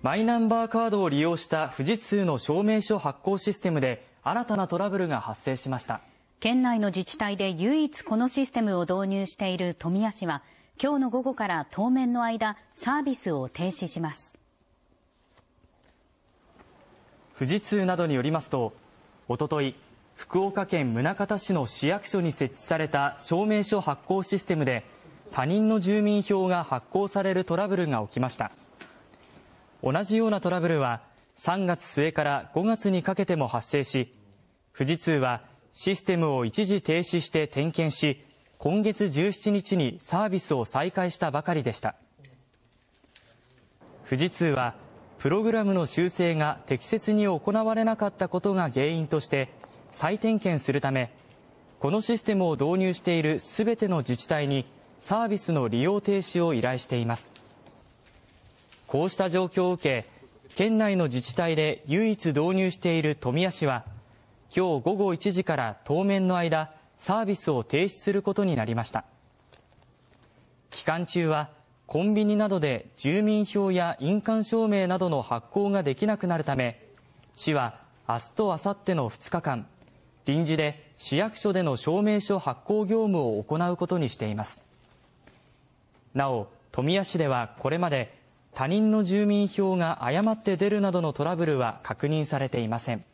マイナンバーカードを利用した富士通の証明書発行システムで新たなトラブルが発生しました県内の自治体で唯一このシステムを導入している富谷市は今日の午後から当面の間サービスを停止します富士通などによりますとおととい福岡県宗像市の市役所に設置された証明書発行システムで他人の住民票が発行されるトラブルが起きました同じようなトラブルは3月末から5月にかけても発生し、富士通はシステムを一時停止して点検し、今月17日にサービスを再開したばかりでした。富士通は、プログラムの修正が適切に行われなかったことが原因として、再点検するため、このシステムを導入している全ての自治体にサービスの利用停止を依頼しています。こうした状況を受け、県内の自治体で唯一導入している富谷市は、今日午後1時から当面の間、サービスを停止することになりました。期間中は、コンビニなどで住民票や印鑑証明などの発行ができなくなるため、市は明日とあさっての2日間、臨時で市役所での証明書発行業務を行うことにしています。なお、富谷市ではこれまで他人の住民票が誤って出るなどのトラブルは確認されていません。